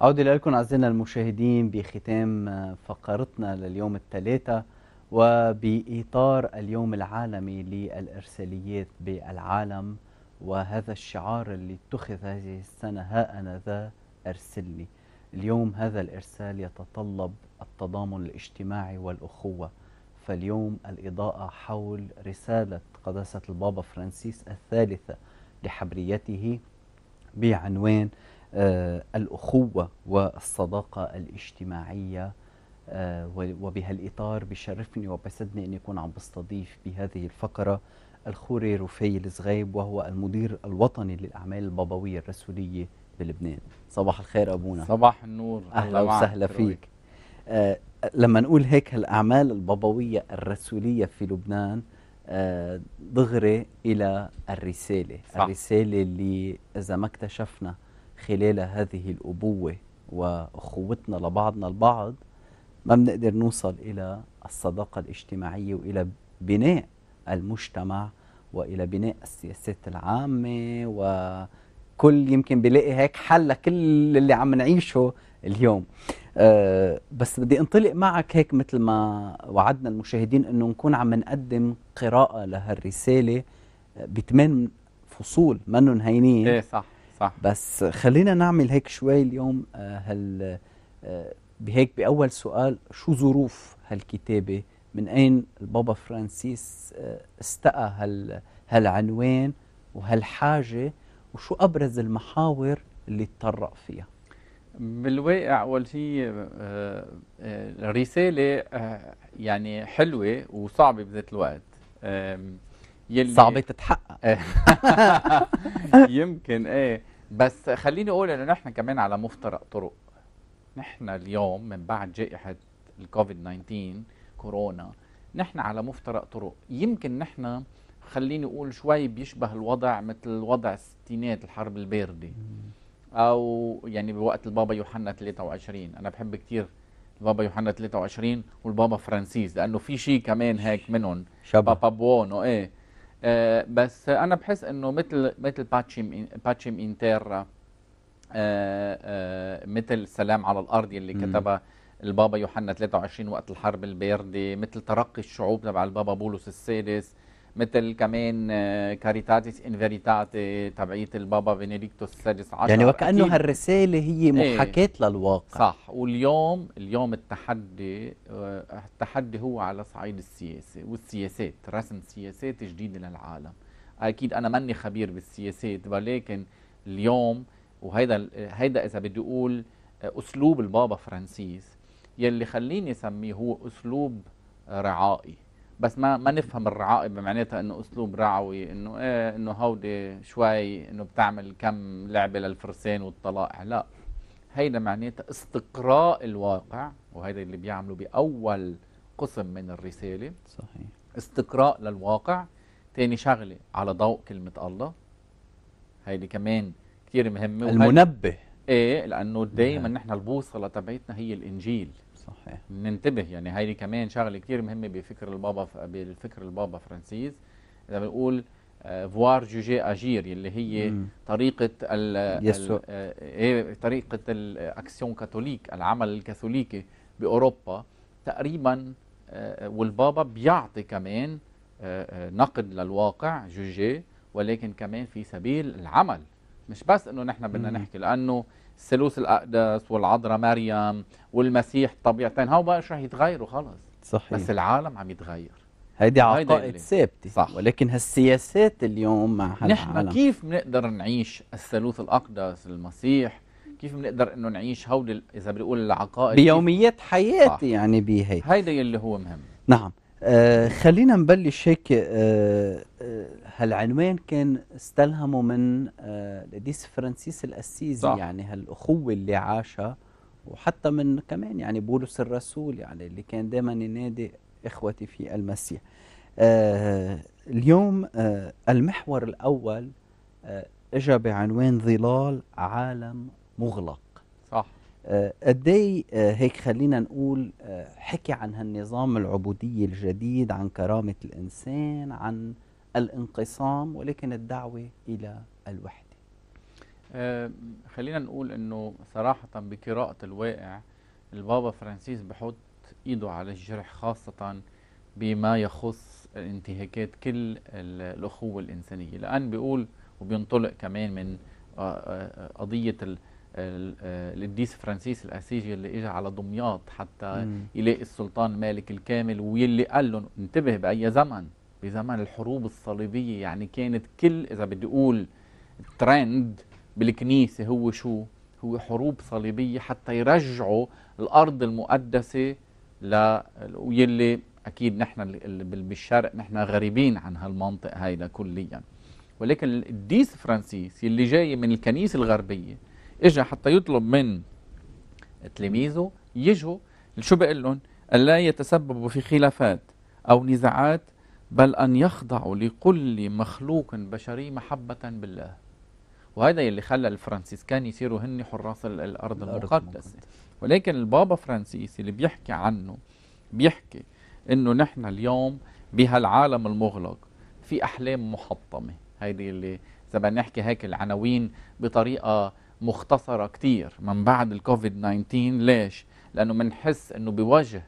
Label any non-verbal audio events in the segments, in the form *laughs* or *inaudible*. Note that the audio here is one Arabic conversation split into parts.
عودة لكم أعزائنا المشاهدين بختام آه، فقرتنا لليوم الثلاثة وبإطار اليوم العالمي للإرساليات بالعالم وهذا الشعار اللي اتخذ هذه السنة ها أنا ذا أرسلني اليوم هذا الإرسال يتطلب التضامن الاجتماعي والأخوة فاليوم الإضاءة حول رسالة قداسة البابا فرانسيس الثالثة لحبريته بعنوان آه، الأخوة والصداقة الاجتماعية آه، وبهالإطار بشرفني وبسعدني أن يكون عم بستضيف بهذه الفقرة الخوري رفي الزغيب وهو المدير الوطني للأعمال البابوية الرسولية بلبنان صباح الخير أبونا صباح النور أهلا وسهلا فيك آه لما نقول هيك الأعمال البابوية الرسولية في لبنان آه دغري إلى الرسالة صح. الرسالة اللي إذا ما اكتشفنا خلال هذه الأبوة وأخوتنا لبعضنا البعض ما بنقدر نوصل إلى الصداقة الاجتماعية وإلى بناء المجتمع وإلى بناء السياسات العامة وكل يمكن بلاقي هيك حل لكل اللي عم نعيشه اليوم أه بس بدي انطلق معك هيك مثل ما وعدنا المشاهدين انه نكون عم نقدم قراءة لهالرسالة آه، بثمان فصول منن هينين ايه صح صح بس خلينا نعمل هيك شوي اليوم آه، هال آه، بهيك باول سؤال شو ظروف هالكتابه من اين البابا فرانسيس آه، استقى هال هالعنوان وهالحاجه وشو ابرز المحاور اللي تطرق فيها بالواقع اول شيء رساله يعني حلوه وصعبه بذات الوقت يلي صعبه تتحقق *laughs* يمكن ايه بس خليني اقول انه نحن كمان على مفترق طرق نحن اليوم من بعد جائحه الكوفيد 19 كورونا نحن على مفترق طرق يمكن نحن خليني اقول شوي بيشبه الوضع مثل وضع الستينات الحرب البارده او يعني بوقت البابا يوحنا 23 انا بحب كثير البابا يوحنا 23 والبابا فرانسيس لانه في شيء كمان هيك منهم شبه بابا بوونو ايه آه، بس انا بحس انه مثل مثل باتشيم باتشيم انتيرا آه، آه، مثل سلام على الارض اللي كتبها البابا يوحنا 23 وقت الحرب الباردة مثل ترقي الشعوب تبع البابا بولس السادس مثل كمان كاريتاتيس ان فيريتاتي تبعيه البابا بنديكتوس السادس عشر يعني وكانه هالرساله هي إيه. محاكاه ايه للواقع صح واليوم اليوم التحدي آه، التحدي هو على صعيد السياسه والسياسات رسم سياسات جديده للعالم اكيد انا ماني خبير بالسياسات ولكن اليوم وهيدا هيدا اذا بدي اقول آه، اسلوب البابا فرانسيس يلي خليني اسميه هو اسلوب رعائي بس ما ما نفهم الرعائب بمعناتها انه اسلوب رعوي انه ايه انه هودي شوي انه بتعمل كم لعبه للفرسان والطلائع لا هيدا معناتها استقراء الواقع وهيدا اللي بيعمله باول قسم من الرساله صحيح استقراء للواقع تاني شغله على ضوء كلمه الله هيدي كمان كثير مهمه المنبه ايه لانه دائما نعم. نحن البوصله تبعتنا هي الانجيل ننتبه يعني هاي كمان شغله كثير مهمه بفكر البابا بالفكر البابا فرانسيس اذا بنقول فوار جوجي اجير اللي هي طريقه ال آه، ايه طريقه الاكسيون كاثوليك العمل الكاثوليكي باوروبا تقريبا آه، والبابا بيعطي كمان آه، نقد للواقع جوجي ولكن كمان في سبيل العمل مش بس انه نحن بدنا نحكي لانه الثالوث الأقدس والعذراء مريم والمسيح طبيعتين هاو بقى شو رح يتغيروا خلص صحيح بس العالم عم يتغير هيدي عقائد ثابتة صح ولكن هالسياسات اليوم مع نحن كيف بنقدر نعيش الثالوث الأقدس المسيح كيف بنقدر انه نعيش هول اذا بدي اقول العقائد بيوميات حياتي صح. يعني بهي هيدا يلي هو مهم نعم آه خلينا نبلش هيك آه آه هالعنوان كان استلهمه من القديس آه، فرانسيس الأسيزي صح. يعني هالأخوة اللي عاشها وحتى من كمان يعني بولس الرسول يعني اللي كان دائما ينادي إخوتي في المسيح آه، اليوم آه، المحور الأول اجى بعنوان ظلال عالم مغلق صح قد إيه، هيك خلينا نقول حكي عن هالنظام العبوديه الجديد عن كرامة الإنسان عن الانقسام ولكن الدعوة إلى الوحدة آه خلينا نقول أنه صراحة بقراءة الواقع البابا فرانسيس بحط إيده على الجرح خاصة بما يخص انتهاكات كل الأخوة الإنسانية لأن بيقول وبينطلق كمان من آه، آه، آه، قضية القديس فرانسيس الأسيجي اللي إجا على دمياط حتى يلاقي السلطان مالك الكامل ويلي قال لهم انتبه بأي زمن بزمن الحروب الصليبية يعني كانت كل إذا بدي أقول ترند بالكنيسة هو شو هو حروب صليبية حتى يرجعوا الأرض المقدسة ل يلي أكيد نحن بالشرق نحن غريبين عن هالمنطق هيدا كليا ولكن القديس فرانسيس يلي جاي من الكنيسة الغربية إجا حتى يطلب من تلاميذه يجوا شو بقول لهم ألا يتسببوا في خلافات أو نزاعات بل أن يخضعوا لكل مخلوق بشري محبة بالله وهذا اللي خلى الفرنسيسكان يصيروا هن حراس الأرض المقدسة ولكن البابا فرانسيس اللي بيحكي عنه بيحكي انه نحن اليوم بهالعالم المغلق في احلام محطمه هيدي اللي اذا بدنا نحكي هيك العناوين بطريقه مختصره كتير من بعد الكوفيد 19 ليش؟ لانه بنحس انه بوجه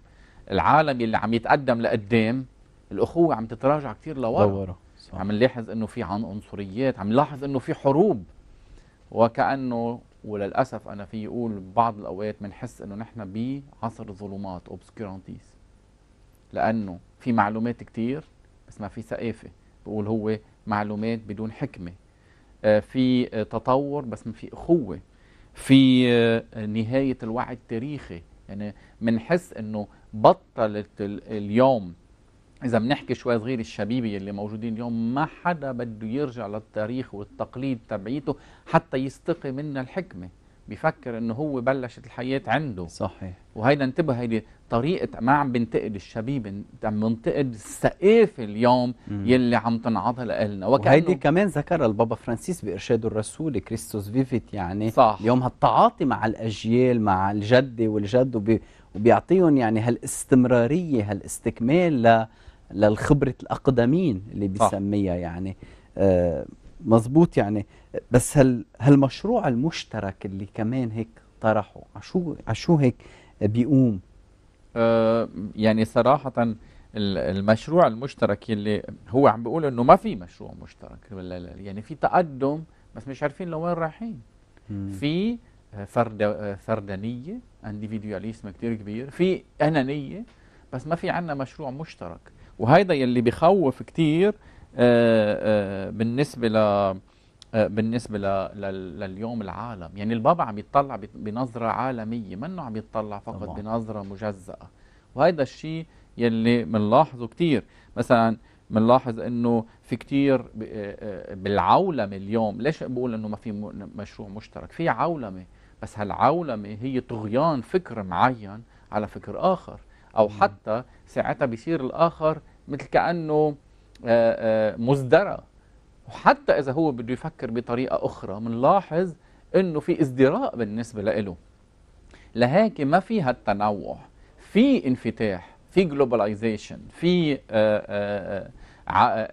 العالم اللي عم يتقدم لقدام الاخوه عم تتراجع كثير لورا لورا عم نلاحظ انه في عن عنصريات عم نلاحظ انه في حروب وكانه وللاسف انا في اقول بعض الاوقات بنحس انه نحن بعصر ظلمات اوبسكيورانتيز لانه في معلومات كثير بس ما في ثقافه بقول هو معلومات بدون حكمه آه، في تطور بس ما في اخوه في آه، نهايه الوعي التاريخي يعني بنحس انه بطلت اليوم اذا بنحكي شوي صغير الشبيبه اللي موجودين اليوم ما حدا بده يرجع للتاريخ والتقليد تبعيته حتى يستقي منها الحكمه بيفكر انه هو بلشت الحياه عنده صحيح وهيدا انتبه هيدي طريقه ما عم بنتقد الشبيب عم بنتقد الثقافه اليوم مم. يلي عم تنعطها لنا وهيدي كمان ذكرها البابا فرانسيس بارشاده الرسول كريستوس فيفيت يعني صح. اليوم هالتعاطي مع الاجيال مع الجده والجد وبيعطيهم يعني هالاستمراريه هالاستكمال ل للخبرة الأقدمين اللي بيسميها يعني آه، مزبوط يعني بس هال هالمشروع المشترك اللي كمان هيك طرحه عشو عشو هيك بيقوم آه، يعني صراحة المشروع المشترك اللي هو عم بيقول انه ما في مشروع مشترك يعني في تقدم بس مش عارفين لوين رايحين في فرد فردانيه انديفيدواليزم كثير كبير في انانيه بس ما في عندنا مشروع مشترك وهيدا يلي بخوف كتير آه، آه، بالنسبه ل آه، بالنسبه لليوم العالم يعني البابا عم يتطلع بنظره عالميه منه عم يتطلع فقط طبعا. بنظره مجزاه وهيدا الشيء يلي بنلاحظه كتير مثلا بنلاحظ انه في كتير بالعولمه اليوم ليش بقول انه ما في مشروع مشترك في عولمه بس هالعولمه هي طغيان فكر معين على فكر اخر او حتى ساعتها بيصير الاخر مثل كانه آه، آه، مزدرى وحتى اذا هو بده يفكر بطريقه اخرى بنلاحظ انه في ازدراء بالنسبه لإله لهيك ما في هالتنوع في انفتاح في جلوباليزيشن في آه،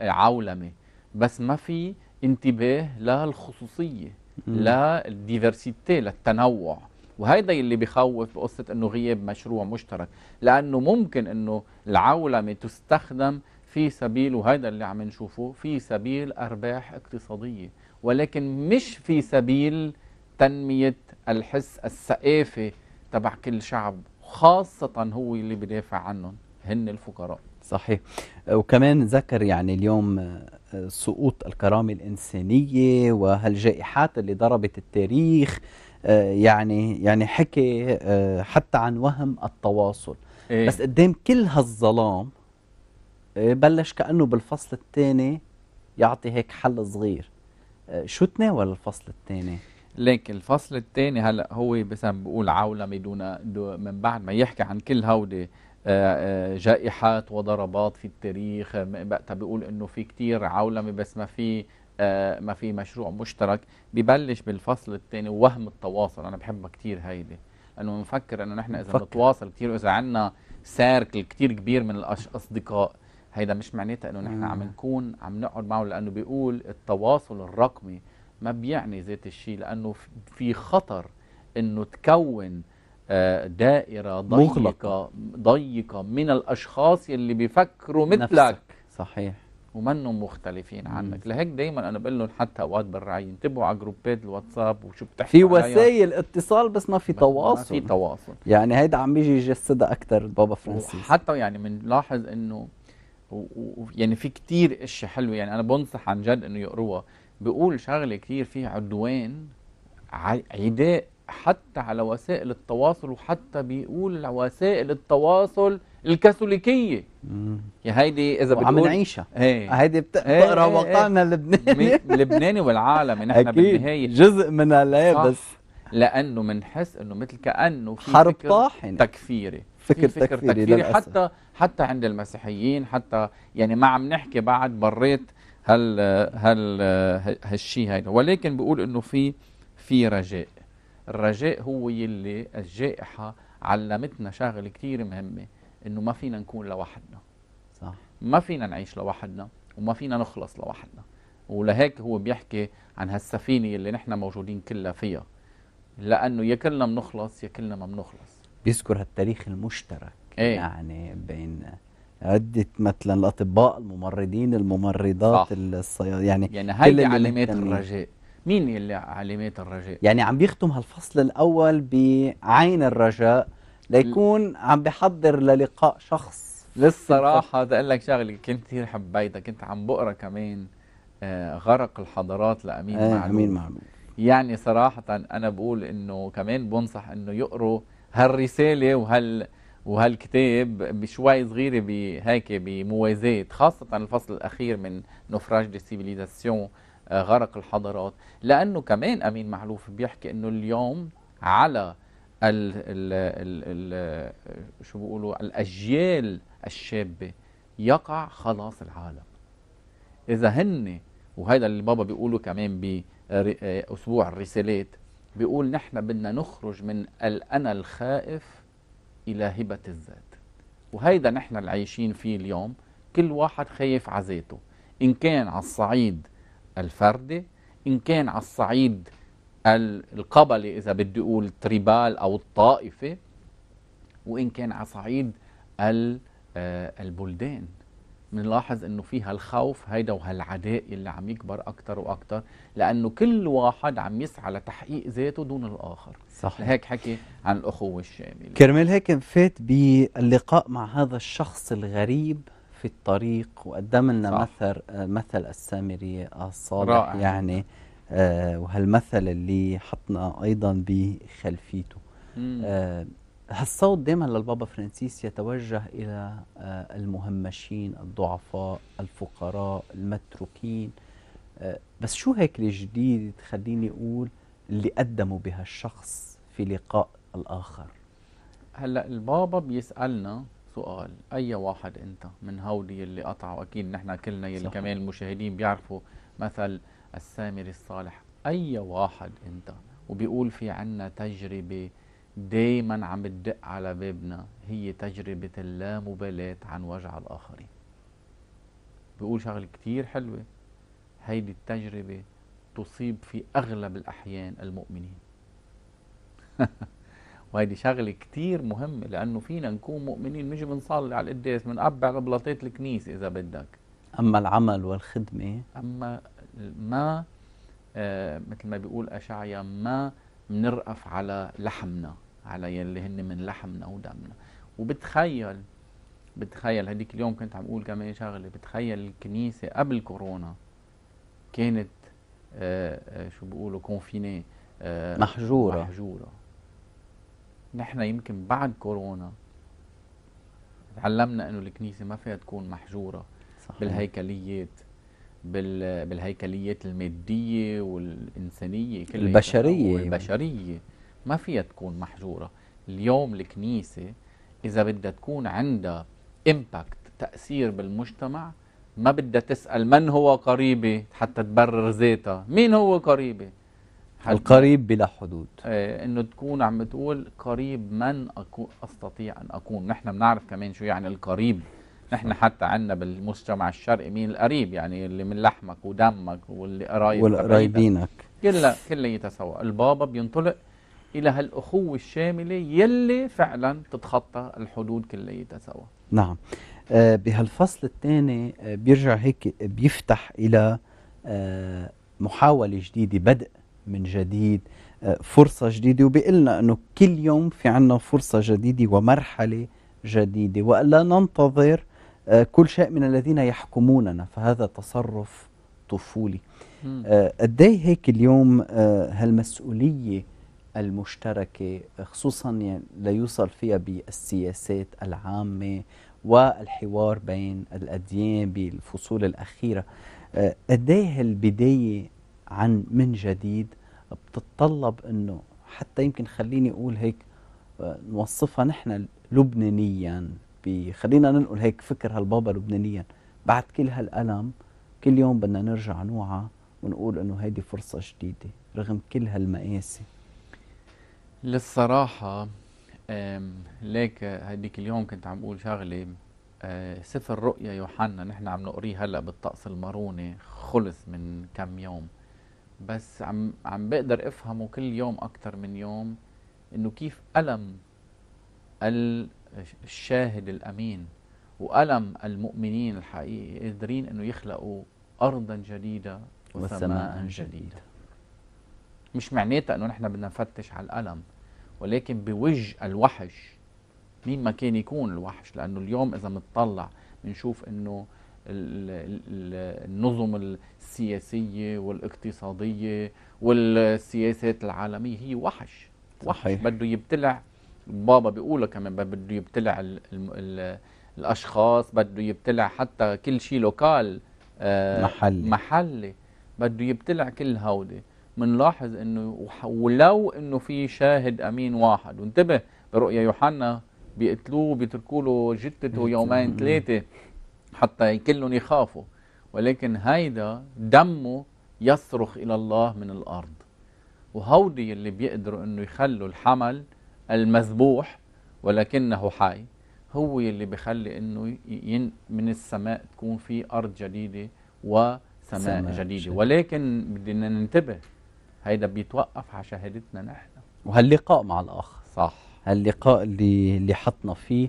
عولمه بس ما في انتباه للخصوصيه للديفرسيتي للتنوع وهيدا اللي بخوف بقصة انه غياب مشروع مشترك لانه ممكن انه العولمة تستخدم في سبيل وهذا اللي عم نشوفه في سبيل ارباح اقتصادية ولكن مش في سبيل تنمية الحس الثقافي تبع كل شعب خاصة هو اللي بدافع عنهم هن الفقراء صحيح وكمان ذكر يعني اليوم آه، سقوط الكرامة الإنسانية وهالجائحات اللي ضربت التاريخ آه، يعني يعني حكي آه، حتى عن وهم التواصل إيه؟ بس قدام كل هالظلام آه، بلش كانه بالفصل الثاني يعطي هيك حل صغير شو تناول الفصل الثاني ليك الفصل الثاني هلا هو مثلا بقول عولمه دون من بعد ما يحكي عن كل هودي جائحات وضربات في التاريخ وقتها بيقول انه في كتير عولمه بس ما في آه، ما في مشروع مشترك ببلش بالفصل الثاني وهم التواصل انا بحبها كثير هيدي لانه بنفكر انه نحن اذا نتواصل كثير واذا عندنا سيركل كثير كبير من الاصدقاء هيدا مش معناتها انه نحن عم نكون عم نقعد معه لانه بيقول التواصل الرقمي ما بيعني ذات الشيء لانه في خطر انه تكون آه، دائره ضيقه مغلق. ضيقه من الاشخاص يلي بيفكروا مثلك نفسك. صحيح ومنهم مختلفين عنك لهيك دايما انا بقول لهم حتى اوقات بالرعي ينتبهوا على جروبات الواتساب وشو بتحكي في وسائل اتصال بس ما في تواصل ما في تواصل يعني هيدا عم يجي يجسدها اكثر بابا فرانسيس حتى يعني بنلاحظ انه ويعني في كتير اشياء حلوه يعني انا بنصح عن جد انه يقروها بيقول شغله كثير فيها عدوان عداء حتى على وسائل التواصل وحتى بيقول وسائل التواصل الكاثوليكيه يا هيدي اذا عم نعيشها إيه. هيدي بتقرا إيه، واقعنا إيه، اللبناني اللبناني والعالمي نحن بالنهايه جزء من هالقد بس لانه بنحس انه مثل كانه في حرب طاحنه تكفيري فكر, فكر تكفيري, تكفيري حتى حتى عند المسيحيين حتى يعني ما عم نحكي بعد بريت هال هال هالشيء هيدا ولكن بقول انه في في رجاء الرجاء هو يلي الجائحه علمتنا شغله كثير مهمه انه ما فينا نكون لوحدنا صح ما فينا نعيش لوحدنا وما فينا نخلص لوحدنا ولهيك هو بيحكي عن هالسفينه اللي نحن موجودين كلها فيها لانه يا كلنا بنخلص يا كلنا ما بنخلص بيذكر هالتاريخ المشترك ايه؟ يعني بين عدة مثلا الأطباء الممرضين الممرضات الصياد يعني يعني هيدي علامات الرجاء مين اللي علامات الرجاء؟ يعني عم بيختم هالفصل الأول بعين الرجاء ليكون عم بحضر للقاء شخص للصراحة بدي لك شغلة كنت كثير حبيتك كنت عم بقرا كمان آه، غرق الحضارات لأمين آه معلوم أمين معلوم يعني صراحة أنا بقول إنه كمان بنصح إنه يقروا هالرسالة وهال وهالكتاب بشوي صغيرة بهيك بموازاة خاصة الفصل الأخير من نفراج دي سيفيليزاسيون آه، غرق الحضارات لأنه كمان أمين معلوف بيحكي إنه اليوم على ال ال ال شو بيقولوا الاجيال الشابه يقع خلاص العالم اذا هن وهذا اللي بابا بيقوله كمان باسبوع الرسالات بيقول نحن بدنا نخرج من الانا الخائف الى هبه الذات وهيدا نحن اللي عايشين فيه اليوم كل واحد خايف على ذاته ان كان على الصعيد الفردي ان كان على الصعيد القبلي إذا بدي أقول تريبال أو الطائفة وإن كان على صعيد آه، البلدان بنلاحظ انه في هالخوف هيدا وهالعداء اللي عم يكبر اكثر واكثر لانه كل واحد عم يسعى لتحقيق ذاته دون الاخر صح هيك حكي عن الاخوه الشامله كرمال هيك فات باللقاء مع هذا الشخص الغريب في الطريق وقدم لنا مثل آه، مثل السامري الصالح رائع. يعني آه وهالمثل اللي حطنا ايضا بخلفيته آه هالصوت دائما للبابا فرانسيس يتوجه الى آه المهمشين الضعفاء الفقراء المتروكين آه بس شو هيك الجديد تخليني اقول اللي قدموا بهالشخص في لقاء الاخر هلا البابا بيسالنا سؤال اي واحد انت من هودي اللي قطعوا اكيد نحن كلنا يلي كمان المشاهدين بيعرفوا مثل السامر الصالح أي واحد أنت وبيقول في عنا تجربة دايما عم بتدق على بابنا هي تجربة اللامبالاة عن وجع الآخرين بيقول شغلة كتير حلوة هيدي التجربة تصيب في أغلب الأحيان المؤمنين *laughs* وهيدي شغلة كتير مهمة لأنه فينا نكون مؤمنين مش بنصلي على القداس بنقبع بلاطات الكنيسة إذا بدك أما العمل والخدمة أما ما آه، مثل ما بيقول أشعيا ما بنرقف على لحمنا على يلي هن من لحمنا ودمنا وبتخيل بتخيل هديك اليوم كنت عم اقول كمان شغله بتخيل الكنيسه قبل كورونا كانت آه، آه، شو بيقولوا كونفيني محجوره محجوره نحن يمكن بعد كورونا تعلمنا انه الكنيسه ما فيها تكون محجوره صحيح. بالهيكليات بالهيكليات الماديه والانسانيه البشرية البشريه يعني. والبشريه ما فيها تكون محجوره اليوم الكنيسه اذا بدها تكون عندها امباكت تاثير بالمجتمع ما بدها تسال من هو قريبي حتى تبرر ذاتها مين هو قريبي القريب بلا حدود آه انه تكون عم تقول قريب من أكون استطيع ان اكون نحن بنعرف كمان شو يعني القريب نحن حتى عندنا بالمجتمع الشرقي مين القريب يعني اللي من لحمك ودمك واللي قرايبك والقرايبينك كلها كلها يتسوى البابا بينطلق الى هالاخوه الشامله يلي فعلا تتخطى الحدود كليتها سوا نعم آه بهالفصل الثاني آه، بيرجع هيك بيفتح الى آه محاوله جديده بدء من جديد آه، فرصه جديده وبيقلنا انه كل يوم في عنا فرصه جديده ومرحله جديده والا ننتظر آه، كل شيء من الذين يحكموننا فهذا تصرف طفولي آه، قد ايه هيك اليوم آه، هالمسؤوليه المشتركه خصوصا يعني ليوصل فيها بالسياسات العامه والحوار بين الاديان بالفصول الاخيره قد ايه البدايه عن من جديد بتتطلب انه حتى يمكن خليني اقول هيك نوصفها نحن لبنانيا بخلينا ننقل هيك فكر هالبابا لبنانيا بعد كل هالألم كل يوم بدنا نرجع نوعى ونقول انه هيدي فرصة جديدة رغم كل هالمآسي للصراحة ليك هديك اليوم كنت عم بقول شغلة سفر آه، رؤيا يوحنا نحن عم نقريه هلا بالطقس الماروني خلص من كم يوم بس عم عم بقدر افهمه كل يوم اكثر من يوم انه كيف الم ال الشاهد الأمين وألم المؤمنين الحقيقي قادرين أنه يخلقوا أرضا جديدة وسماء جديدة مش معناتها أنه نحن بدنا نفتش على الألم ولكن بوج الوحش مين ما كان يكون الوحش لأنه اليوم إذا بنطلع بنشوف أنه النظم السياسية والاقتصادية والسياسات العالمية هي وحش وحش بده يبتلع بابا بيقولها كمان بده يبتلع الـ الـ الـ الاشخاص بده يبتلع حتى كل شيء لوكال آه، محلي محلي بده يبتلع كل هودي بنلاحظ انه ولو انه في شاهد امين واحد وانتبه برؤيا يوحنا بيقتلوه بيتركوا له جثته يومين ثلاثه حتى كلهم يخافوا ولكن هيدا دمه يصرخ الى الله من الارض وهودي اللي بيقدروا انه يخلوا الحمل المذبوح ولكنه حي هو اللي بخلي انه ين من السماء تكون في ارض جديده وسماء جديده شديد. ولكن بدنا ننتبه هيدا بيتوقف على شهادتنا نحن وهاللقاء مع الاخ صح هاللقاء اللي اللي حطنا فيه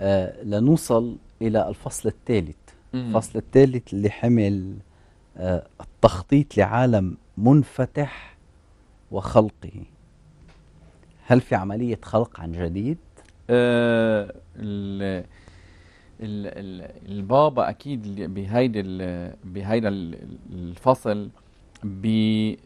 آه لنوصل الى الفصل الثالث الفصل الثالث اللي حمل آه التخطيط لعالم منفتح وخلقه هل في عملية خلق عن جديد؟ آه ال ال البابا اكيد بهيدا بهيدا الفصل بي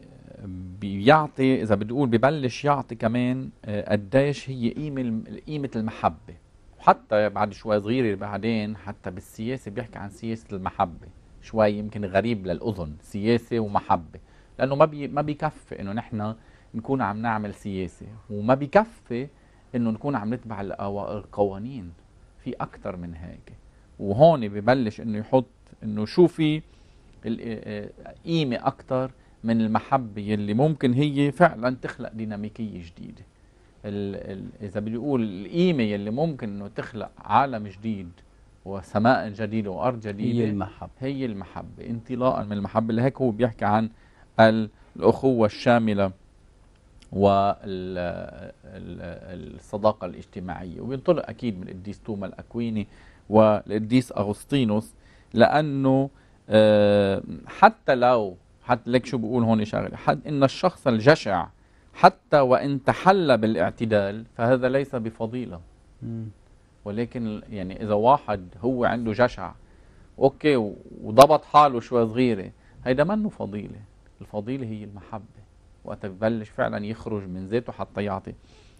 بيعطي اذا بتقول ببلش يعطي كمان آه، قديش هي قيمه قيمه المحبه وحتى بعد شوي صغيره بعدين حتى بالسياسه بيحكي عن سياسه المحبه شوي يمكن غريب للاذن سياسه ومحبه لانه ما بي ما بيكفي انه نحن نكون عم نعمل سياسه وما بكفي انه نكون عم نتبع القوانين في اكثر من هيك وهون ببلش انه يحط انه شو في قيمه اكثر من المحبه يلي ممكن هي فعلا تخلق ديناميكيه جديده اذا بدي اقول القيمه يلي ممكن انه تخلق عالم جديد وسماء جديده وارض جديده هي المحبه هي المحبه انطلاقا من المحبه لهيك هو بيحكي عن الاخوه الشامله والصداقة الاجتماعية وبينطلق أكيد من القديس توما الأكويني والقديس أغسطينوس لأنه آه، حتى لو حتى لك شو بقول هون شغلة حد إن الشخص الجشع حتى وإن تحلى بالاعتدال فهذا ليس بفضيلة ولكن يعني إذا واحد هو عنده جشع أوكي وضبط حاله شوي صغيرة هيدا منه فضيلة الفضيلة هي المحبة وقت ببلش فعلا يخرج من ذاته حتى يعطي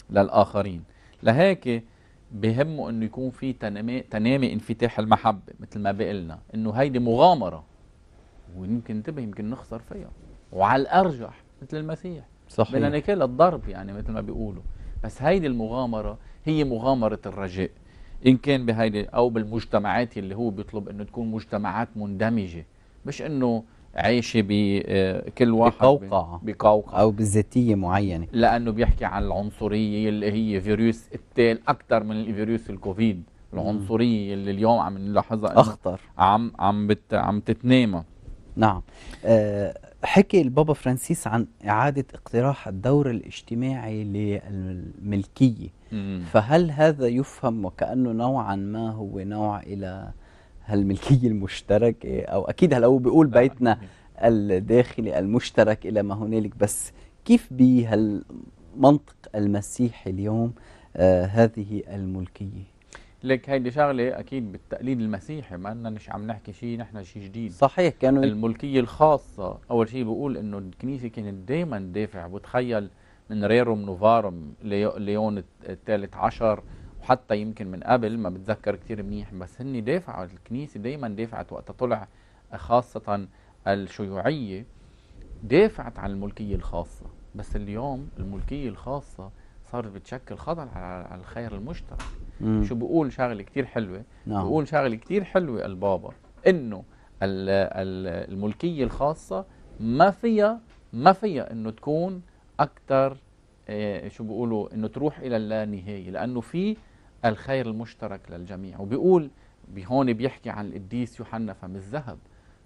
للآخرين لهيك بهمه انه يكون في تنامي, تنامي انفتاح المحبة مثل ما بقلنا انه هيدي مغامرة ويمكن انتبه يمكن نخسر فيها وعلى الارجح مثل المسيح صحيح بدنا ناكل الضرب يعني مثل ما بيقولوا بس هيدي المغامرة هي مغامرة الرجاء ان كان بهيدي او بالمجتمعات اللي هو بيطلب انه تكون مجتمعات مندمجة مش انه عيشه آه، بكل واحد بقوقعة بقوقعة أو بذاتية معينة لأنه بيحكي عن العنصرية اللي هي فيروس التال أكثر من فيروس الكوفيد العنصرية اللي اليوم عم نلاحظها أخطر عم عم بت عم تتنامى نعم أه حكي البابا فرانسيس عن إعادة اقتراح الدور الاجتماعي للملكية مم. فهل هذا يفهم وكأنه نوعا ما هو نوع إلى هالملكية المشتركة أو أكيد هلا هو بيقول نعم. بيتنا الداخلي المشترك إلى ما هنالك بس كيف بهالمنطق المسيحي اليوم آه هذه الملكية لك هيدي شغلة أكيد بالتقليد المسيحي ما أننا مش عم نحكي شيء نحن شيء جديد صحيح كانوا الملكية الخاصة أول شيء بقول إنه الكنيسة كانت دائما دافع وتخيل من ريروم نوفارم ليون الثالث عشر وحتى يمكن من قبل ما بتذكر كثير منيح بس هن دافعوا الكنيسة دايما دافعت وقت طلع خاصة الشيوعية دافعت عن الملكية الخاصة بس اليوم الملكية الخاصة صارت بتشكل خطر على الخير المشترك مم. شو بقول شغله كثير حلوه نعم. بقول شغله كثير حلوه البابا انه الملكيه الخاصه ما فيها ما فيها انه تكون اكثر آه، شو بيقولوا انه تروح الى اللانهايه لانه في الخير المشترك للجميع وبيقول بهون بيحكي عن القديس يوحنا فم الذهب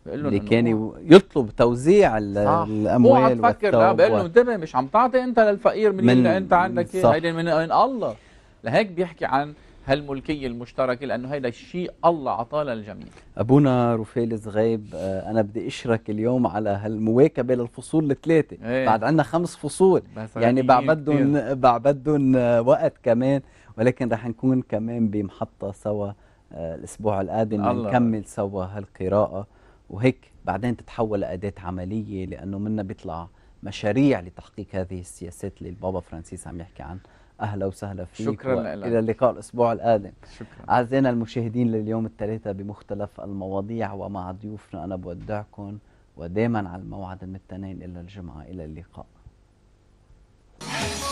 بيقول له اللي كان يطلب توزيع الاموال هو عم تفكر بقول له انتبه مش عم تعطي انت للفقير من, من اللي انت عندك ايه هيدي من الله لهيك بيحكي عن هالملكيه المشتركه لانه هيدا الشيء الله عطاه للجميع ابونا روفيل صغيب آه، انا بدي اشرك اليوم على هالمواكبه للفصول الثلاثه ايه بعد عندنا خمس فصول يعني بعد بدهم بعد بدهم آه، وقت كمان ولكن رح نكون كمان بمحطة سوا آه، الأسبوع القادم نكمل سوا هالقراءة وهيك بعدين تتحول لأداة عملية لأنه منا بيطلع مشاريع لتحقيق هذه السياسات اللي البابا فرانسيس عم يحكي عنها اهلا وسهلا فيك شكرا لك الى اللقاء الاسبوع القادم شكرا اعزائنا المشاهدين لليوم الثلاثة بمختلف المواضيع ومع ضيوفنا انا بودعكم ودائما على الموعد من الاثنين الى الجمعه الى اللقاء